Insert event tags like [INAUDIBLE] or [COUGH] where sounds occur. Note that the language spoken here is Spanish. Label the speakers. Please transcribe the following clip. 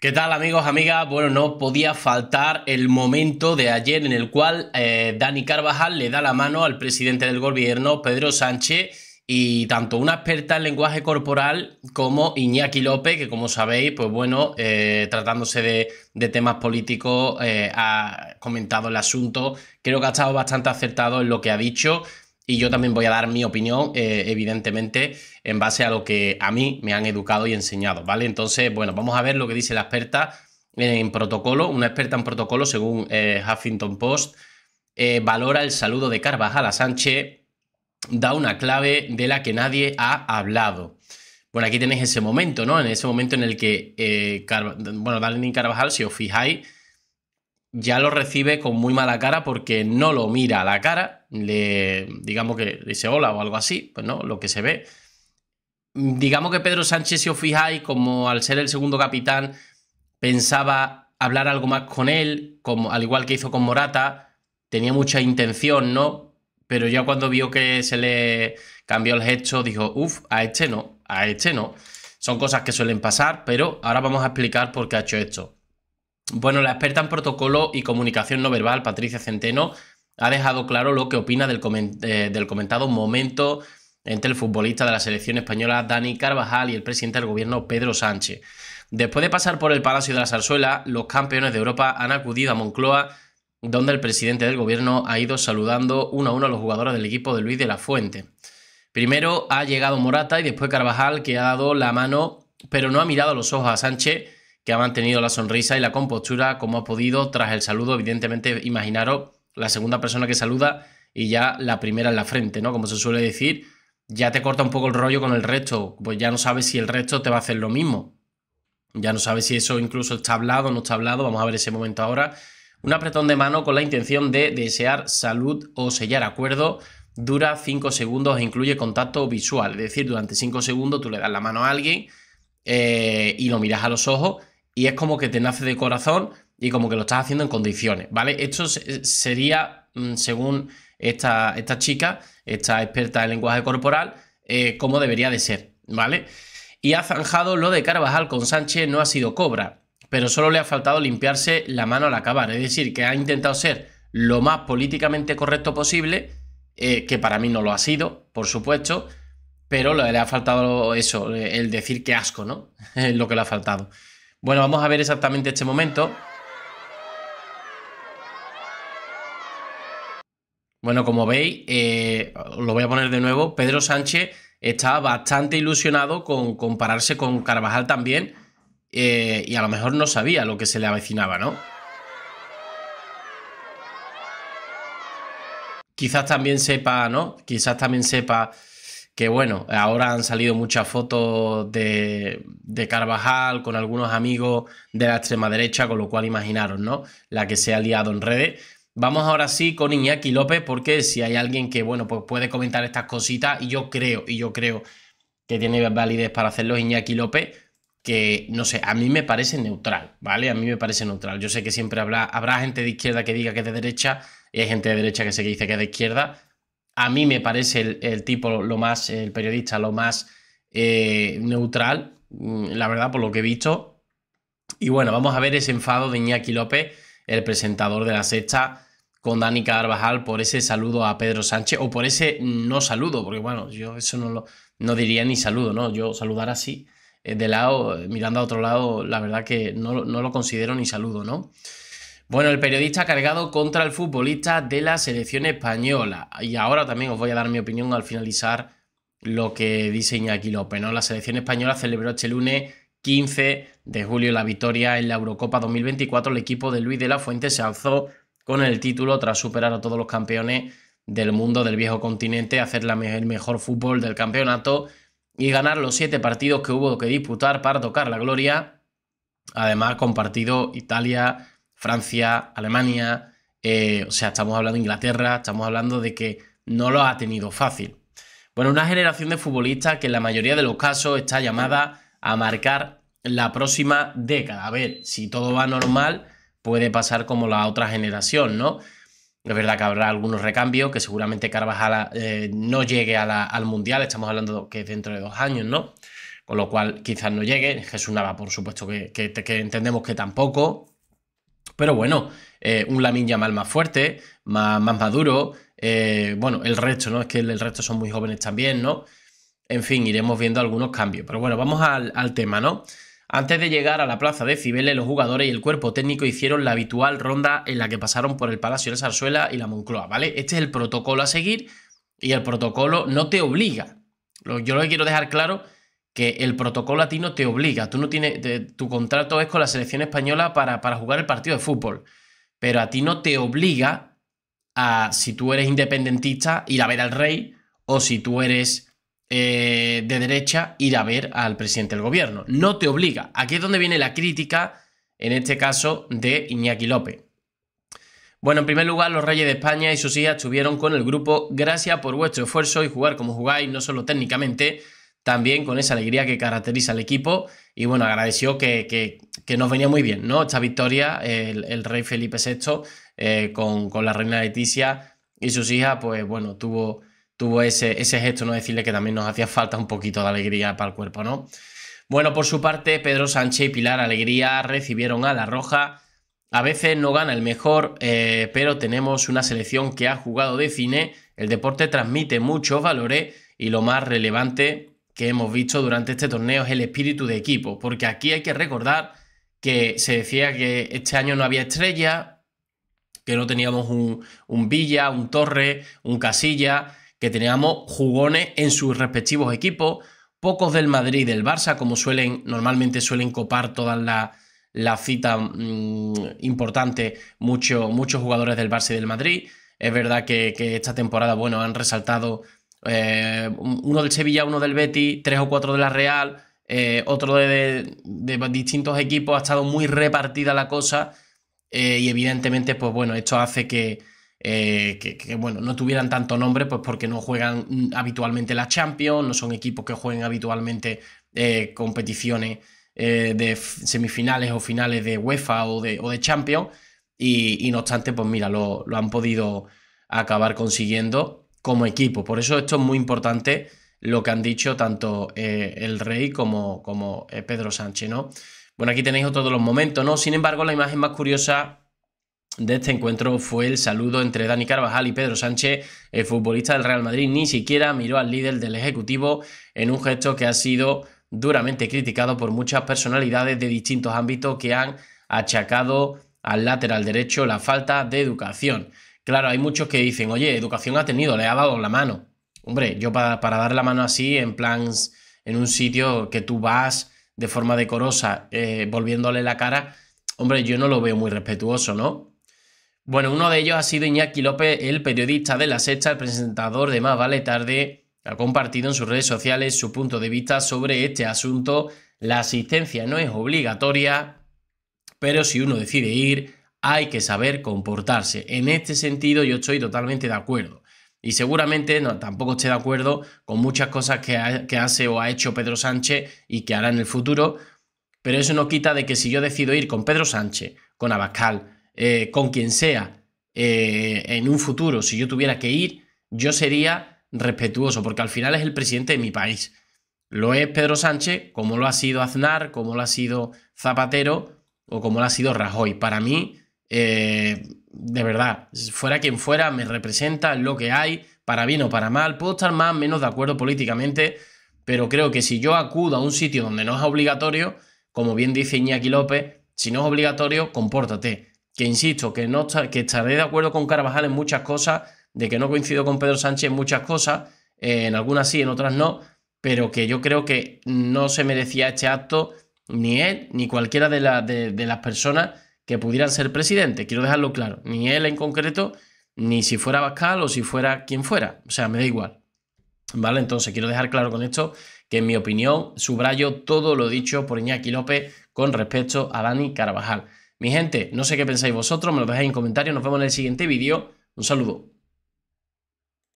Speaker 1: ¿Qué tal amigos, amigas? Bueno, no podía faltar el momento de ayer en el cual eh, Dani Carvajal le da la mano al presidente del gobierno, Pedro Sánchez, y tanto una experta en lenguaje corporal como Iñaki López, que como sabéis, pues bueno, eh, tratándose de, temas políticos, eh, ha comentado el asunto. Creo que ha estado bastante acertado en lo que ha dicho. Y yo también voy a dar mi opinión, eh, evidentemente, en base a lo que a mí me han educado y enseñado, ¿vale? Entonces, bueno, vamos a ver lo que dice la experta en protocolo. Una experta en protocolo, según eh, Huffington Post, eh, valora el saludo de Carvajal a Sánchez, da una clave de la que nadie ha hablado. Bueno, aquí tenéis ese momento, ¿no? En ese momento en el que, bueno, Dalin Carvajal, si os fijáis, ya lo recibe con muy mala cara porque no lo mira a la cara, le digamos que le dice hola o algo así, pues no, lo que se ve. Digamos que Pedro Sánchez, si os fijáis, como al ser el segundo capitán, pensaba hablar algo más con él, como, al igual que hizo con Morata, tenía mucha intención, ¿no? Pero ya cuando vio que se le cambió el gesto, dijo, uff, a este no, a este no. Son cosas que suelen pasar, pero ahora vamos a explicar por qué ha hecho esto. Bueno, la experta en protocolo y comunicación no verbal, Patricia Centeno, ha dejado claro lo que opina eh, del, comentado momento entre el futbolista de la selección española Dani Carvajal y el presidente del gobierno Pedro Sánchez. Después de pasar por el Palacio de la Zarzuela, los campeones de Europa han acudido a Moncloa, donde el presidente del gobierno ha ido saludando uno a uno a los jugadores del equipo de Luis de la Fuente. Primero ha llegado Morata y después Carvajal, que ha dado la mano, pero no ha mirado los ojos a Sánchez que ha mantenido la sonrisa y la compostura como ha podido tras el saludo. Evidentemente, imaginaros la segunda persona que saluda y ya la primera en la frente, ¿no? Como se suele decir, ya te corta un poco el rollo con el resto, pues ya no sabes si el resto te va a hacer lo mismo. Ya no sabes si eso incluso está hablado o no está hablado, vamos a ver ese momento ahora. Un apretón de mano con la intención de desear salud o sellar acuerdo dura cinco segundos e incluye contacto visual. Es decir, durante 5 segundos tú le das la mano a alguien eh, y lo miras a los ojos y es como que te nace de corazón y como que lo estás haciendo en condiciones, ¿vale? Esto eh, sería, mm, según esta, esta chica, esta experta en lenguaje corporal, eh, como debería de ser, ¿vale? Y ha zanjado lo de Carvajal con Sánchez, no ha sido cobra, pero solo le ha faltado limpiarse la mano al acabar, es decir, que ha intentado ser lo más políticamente correcto posible, eh, que para mí no lo ha sido, por supuesto, pero le ha faltado eso, el decir que asco, ¿no? [LAUGHS] lo que le ha faltado. Bueno, vamos a ver exactamente este momento. Bueno, como veis, eh, lo voy a poner de nuevo, Pedro Sánchez está bastante ilusionado con compararse con Carvajal también eh, y a lo mejor no sabía lo que se le avecinaba, ¿no? Quizás también sepa, ¿no? Quizás también sepa que bueno, ahora han salido muchas fotos de, de, Carvajal con algunos amigos de la extrema derecha, con lo cual imaginaron ¿no? La que se ha liado en redes. Vamos ahora sí con Iñaki López, porque si hay alguien que, bueno, pues puede comentar estas cositas, y yo creo, y yo creo que tiene validez para hacerlo, Iñaki López, que, no sé, a mí me parece neutral, ¿vale? A mí me parece neutral. Yo sé que siempre habrá, habrá gente de izquierda que diga que es de derecha, y hay gente de derecha que se dice que es de izquierda, a mí me parece el, tipo lo más, el periodista lo más eh, neutral, mm, la verdad, por lo que he visto. Y bueno, vamos a ver ese enfado de Iñaki López, el presentador de la sexta, con Dani Carvajal por ese saludo a Pedro Sánchez, o por ese no saludo, porque bueno, yo eso no, lo, no diría ni saludo, ¿no? Yo saludar así, eh, de lado, eh, mirando a otro lado, la verdad que no, no lo considero ni saludo, ¿no? Bueno, el periodista cargado contra el futbolista de la selección española. Y ahora también os voy a dar mi opinión al finalizar lo que dice Iñaki López. ¿no? La selección española celebró este lunes 15 de julio la victoria en la Eurocopa 2024. El equipo de Luis de la Fuente se alzó con el título tras superar a todos los campeones del mundo del viejo continente, hacer el mejor fútbol del campeonato y ganar los siete partidos que hubo que disputar para tocar la gloria. Además, compartido Italia, Francia, Alemania, eh, o sea, estamos hablando de Inglaterra, estamos hablando de que no lo ha tenido fácil. Bueno, una generación de futbolistas que en la mayoría de los casos está llamada a marcar la próxima década. A ver, si todo va normal, puede pasar como la otra generación, ¿no? Es verdad que habrá algunos recambios, que seguramente Carvajal eh, no llegue al Mundial, estamos hablando que dentro de dos años, ¿no? Con lo cual quizás no llegue, Jesús Nava por supuesto que entendemos que tampoco, pero bueno, eh, un Lamin Yamal más fuerte, más, más maduro. Eh, bueno, el resto, ¿no? Es que el, resto son muy jóvenes también, ¿no? En fin, iremos viendo algunos cambios. Pero bueno, vamos al, tema, ¿no? Antes de llegar a la plaza de Cibeles, los jugadores y el cuerpo técnico hicieron la habitual ronda en la que pasaron por el Palacio de Zarzuela y la Moncloa, ¿vale? Este es el protocolo a seguir y el protocolo no te obliga. Yo lo que quiero dejar claro que el protocolo latino te obliga. Tú no tienes, obliga, tu contrato es con la selección española para, para, jugar el partido de fútbol, pero a ti no te obliga a, si tú eres independentista, ir a ver al rey, o si tú eres eh, de derecha, ir a ver al presidente del gobierno. No te obliga. Aquí es donde viene la crítica, en este caso, de Iñaki López. Bueno, en primer lugar, los reyes de España y sus hijas estuvieron con el grupo Gracias por vuestro esfuerzo y jugar como jugáis, no solo técnicamente, también con esa alegría que caracteriza al equipo. Y bueno, agradeció que, nos venía muy bien, ¿no? Esta victoria, el, rey Felipe VI eh, con, la reina Leticia y sus hijas, pues bueno, tuvo, tuvo ese, ese gesto, ¿no? Decirle que también nos hacía falta un poquito de alegría para el cuerpo, ¿no? Bueno, por su parte, Pedro Sánchez y Pilar Alegría recibieron a La Roja. A veces no gana el mejor, eh, pero tenemos una selección que ha jugado de cine, el deporte transmite muchos valores y lo más relevante que hemos visto durante este torneo es el espíritu de equipo, porque aquí hay que recordar que se decía que este año no había estrella, que no teníamos un, Villa, un Torre, un Casilla, que teníamos jugones en sus respectivos equipos, pocos del Madrid y del Barça, como suelen, normalmente suelen copar todas las la citas importante mm, importantes muchos jugadores del Barça y del Madrid. Es verdad que, que, esta temporada, bueno, han resaltado eh, uno del Sevilla, uno del Betis, tres o cuatro de la Real, eh, otro de, distintos equipos, ha estado muy repartida la cosa eh, y evidentemente, pues bueno, esto hace que, bueno, no tuvieran tanto nombre, pues porque no juegan mm, habitualmente la Champions, no son equipos que jueguen habitualmente competiciones de semifinales o finales de UEFA o de, Champions y, no obstante, pues mira, lo han podido acabar consiguiendo como equipo. Por eso esto es muy importante lo que han dicho tanto eh, el rey como, como eh, Pedro Sánchez, ¿no? Bueno, aquí tenéis todos los momentos, ¿no? Sin embargo, la imagen más curiosa de este encuentro fue el saludo entre Dani Carvajal y Pedro Sánchez, el futbolista del Real Madrid. Ni siquiera miró al líder del Ejecutivo en un gesto que ha sido duramente criticado por muchas personalidades de distintos ámbitos que han achacado al lateral derecho la falta de educación. Claro, hay muchos que dicen, oye, educación ha tenido, le ha dado la mano. Hombre, yo para, dar la mano así, en plan, en un sitio que tú vas de forma decorosa, eh, volviéndole la cara, hombre, yo no lo veo muy respetuoso, ¿no? Bueno, uno de ellos ha sido Iñaki López, el periodista de La Sexta, el presentador de Más Vale Tarde, ha compartido en sus redes sociales su punto de vista sobre este asunto. La asistencia no es obligatoria, pero si uno decide ir, hay que saber comportarse. En este sentido yo estoy totalmente de acuerdo. Y seguramente no, tampoco esté de acuerdo con muchas cosas que, hace o ha hecho Pedro Sánchez y que hará en el futuro, pero eso no quita de que si yo decido ir con Pedro Sánchez, con Abascal, eh, con quien sea, eh, en un futuro, si yo tuviera que ir, yo sería respetuoso, porque al final es el presidente de mi país. Lo es Pedro Sánchez, como lo ha sido Aznar, como lo ha sido Zapatero o como lo ha sido Rajoy. Para mí, eh, de verdad, fuera quien fuera, me representa lo que hay, para bien o para mal. Puedo estar más o menos de acuerdo políticamente, pero creo que si yo acudo a un sitio donde no es obligatorio, como bien dice Iñaki López, si no es obligatorio, compórtate. Que insisto, que, no, que estaré de acuerdo con Carvajal en muchas cosas, de que no coincido con Pedro Sánchez en muchas cosas, eh, en algunas sí, en otras no, pero que yo creo que no se merecía este acto ni él ni cualquiera de, de las personas que pudieran ser presidente. Quiero dejarlo claro. Ni él en concreto, ni si fuera Bascal o si fuera quien fuera. O sea, me da igual. ¿Vale? Entonces quiero dejar claro con esto que en mi opinión subrayo todo lo dicho por Iñaki López con respecto a Dani Carabajal. Mi gente, no sé qué pensáis vosotros, me lo dejáis en comentarios. Nos vemos en el siguiente vídeo. Un saludo.